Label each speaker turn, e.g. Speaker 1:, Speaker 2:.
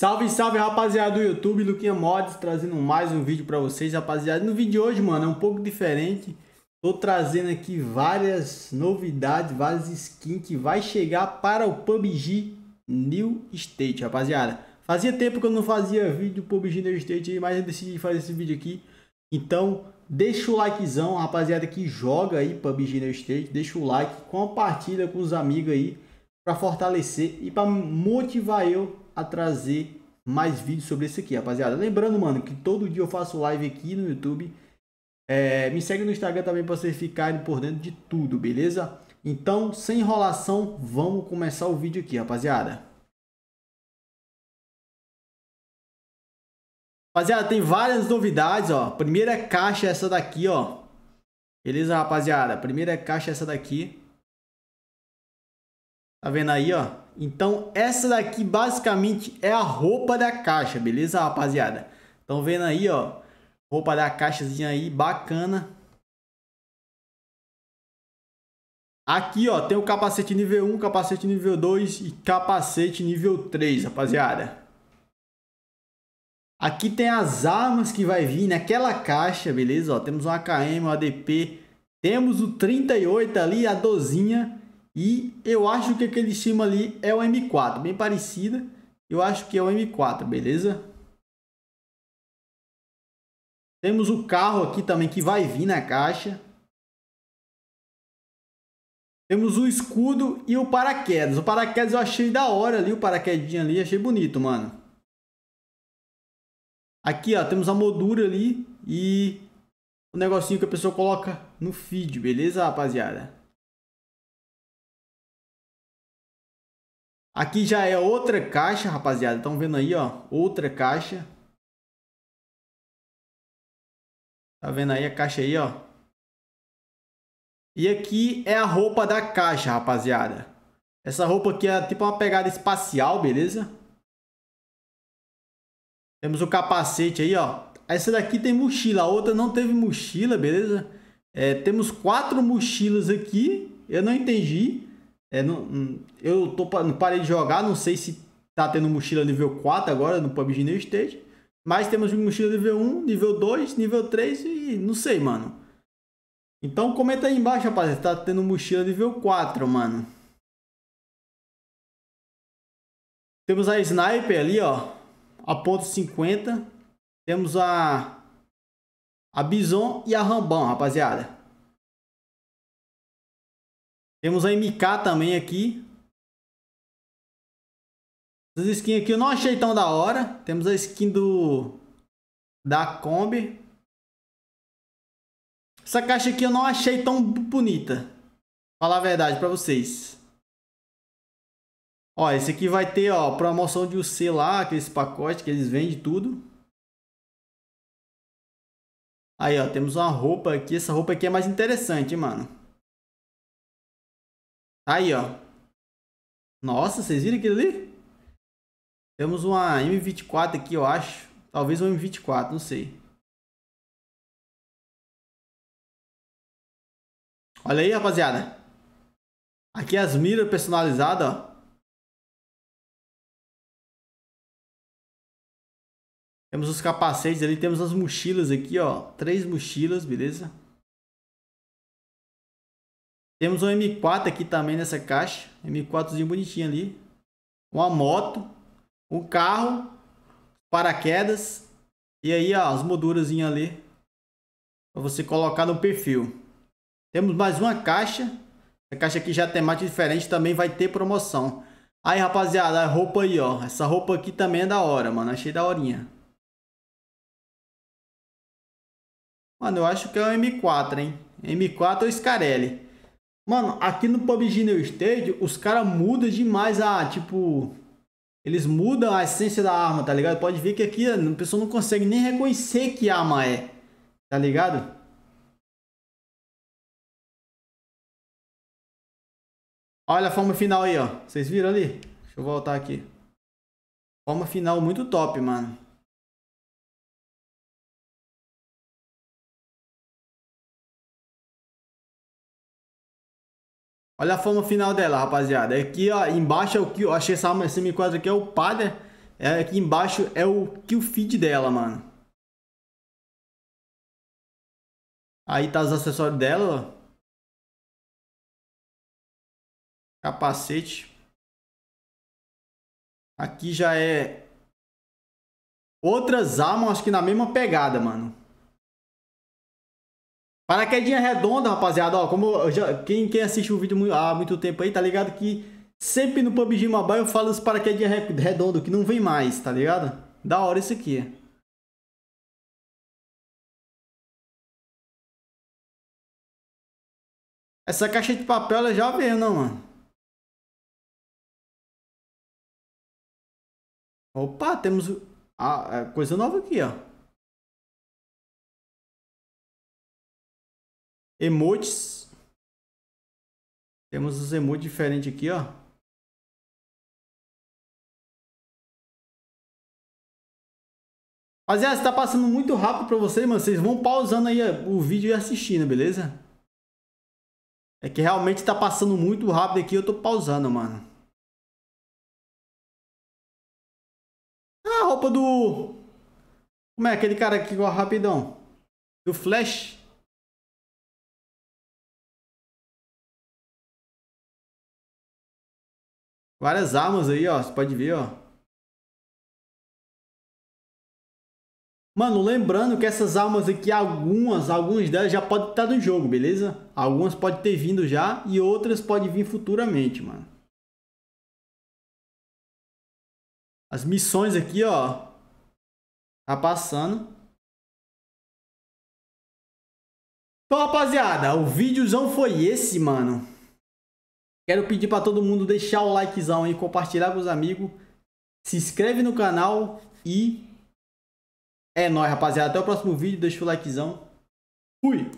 Speaker 1: Salve, salve rapaziada do YouTube, Luquinha Mods trazendo mais um vídeo para vocês, rapaziada. No vídeo de hoje, mano, é um pouco diferente. Tô trazendo aqui várias novidades, várias skins que vai chegar para o PUBG New State, rapaziada. Fazia tempo que eu não fazia vídeo PUBG New State, mas eu decidi fazer esse vídeo aqui. Então, deixa o likezão, rapaziada que joga aí PUBG New State, deixa o like, compartilha com os amigos aí para fortalecer e para motivar eu a trazer mais vídeos sobre isso aqui, rapaziada. Lembrando, mano, que todo dia eu faço live aqui no YouTube. É, me segue no Instagram também para vocês ficarem por dentro de tudo, beleza?
Speaker 2: Então, sem enrolação, vamos começar o vídeo aqui, rapaziada. Rapaziada, tem várias novidades, ó.
Speaker 1: Primeira caixa é essa daqui, ó. Beleza, rapaziada? Primeira caixa é essa daqui. Tá vendo aí, ó? Então, essa daqui basicamente é a roupa da caixa, beleza, rapaziada? Estão vendo aí, ó? Roupa da caixazinha aí, bacana. Aqui, ó, tem o capacete nível 1, capacete nível 2 e capacete nível 3, rapaziada. Aqui tem as armas que vai vir naquela caixa, beleza? Ó, temos um AKM, um ADP, temos o 38 ali, a dozinha e eu acho que aquele cima ali é o M4, bem parecida.
Speaker 2: Eu acho que é o M4, beleza? Temos o carro aqui também que vai vir na caixa.
Speaker 1: Temos o escudo e o paraquedas. O paraquedas eu achei da hora ali, o paraquedinho ali, achei bonito, mano. Aqui, ó, temos a moldura ali
Speaker 2: e o negocinho que a pessoa coloca no feed, beleza, rapaziada? Aqui já é outra caixa, rapaziada. Estão vendo aí, ó? Outra caixa. Tá vendo aí a caixa aí, ó? E aqui é a roupa
Speaker 1: da caixa, rapaziada. Essa roupa aqui é tipo uma pegada espacial, beleza? Temos o capacete aí, ó. Essa daqui tem mochila, a outra não teve mochila, beleza? É, temos quatro mochilas aqui. Eu não entendi. É, não, hum, eu tô, não parei de jogar, não sei se tá tendo mochila nível 4 agora no PUBG New Stage. Mas temos mochila nível 1, nível 2, nível 3 e não sei, mano. Então comenta aí embaixo, rapaziada, tá tendo mochila nível
Speaker 2: 4, mano. Temos a Sniper ali, ó. A ponto 50. Temos a... A Bison e a Rambão, rapaziada. Temos a MK também aqui. Essas skins
Speaker 1: aqui eu não achei tão da hora. Temos a skin do... Da Kombi. Essa caixa aqui eu não achei tão bonita. Falar a verdade pra vocês. Ó, esse aqui vai ter, ó, promoção de UC lá, aquele pacote que eles vendem tudo. Aí, ó, temos uma roupa aqui. Essa roupa aqui é mais interessante, hein, mano. Aí, ó. Nossa, vocês viram aquilo ali?
Speaker 2: Temos uma M24 aqui, eu acho. Talvez uma M24, não sei. Olha aí, rapaziada. Aqui as miras personalizadas, ó. Temos os capacetes ali, temos as mochilas aqui, ó. Três mochilas, beleza? Temos um M4
Speaker 1: aqui também nessa caixa. M4zinho bonitinho ali. Uma moto. Um carro. Paraquedas. E aí, ó, as molduras ali. Pra você colocar no perfil. Temos mais uma caixa. Essa caixa aqui já é temática diferente. Também vai ter promoção. Aí, rapaziada, a roupa aí, ó. Essa roupa aqui também é da hora, mano. Achei da horinha. Mano, eu acho que é o M4, hein? M4 ou Scarelli. Mano, aqui no PUBG New Stage, os caras mudam demais a, tipo... Eles mudam a essência da arma, tá ligado? Pode ver que aqui a pessoa não consegue nem reconhecer que arma é,
Speaker 2: tá ligado? Olha a forma final aí, ó. Vocês viram ali? Deixa eu voltar aqui. Forma final muito top, mano. Olha a forma final dela, rapaziada. Aqui, é ó, embaixo é o que eu achei essa, arma sm 4 aqui é o padre. É, aqui embaixo é o kill feed dela, mano. Aí tá os acessórios dela, ó. Capacete. Aqui já é outras armas, acho que na mesma pegada, mano.
Speaker 1: Paraquedinha redonda, rapaziada. Ó, como já, quem, quem assiste o vídeo há muito tempo aí, tá ligado que sempre no PUBG Mobile eu falo os paraquedinha redondo que não vem
Speaker 2: mais, tá ligado? Da hora isso aqui. Essa caixa de papel ela já veio, não, né, mano? Opa, temos a, a é coisa nova aqui, ó. Emotes. Temos os emotes diferentes aqui, ó. Rapaziada, está passando muito rápido para vocês, mano. Vocês vão pausando aí o vídeo e assistindo, beleza? É que realmente está passando muito rápido aqui, eu tô pausando, mano. Ah, a roupa do... Como é aquele cara aqui, rapidão? Do Flash. Várias armas aí, ó. Você pode ver, ó. Mano, lembrando que essas armas aqui,
Speaker 1: algumas, algumas delas já podem estar no jogo, beleza? Algumas podem ter vindo já e outras
Speaker 2: podem vir futuramente, mano. As missões aqui, ó. Tá passando. Então, rapaziada, o vídeozão foi esse, mano.
Speaker 1: Quero pedir para todo mundo deixar o likezão e compartilhar com os amigos. Se inscreve
Speaker 2: no canal e é nóis, rapaziada. Até o próximo vídeo. Deixa o likezão. Fui!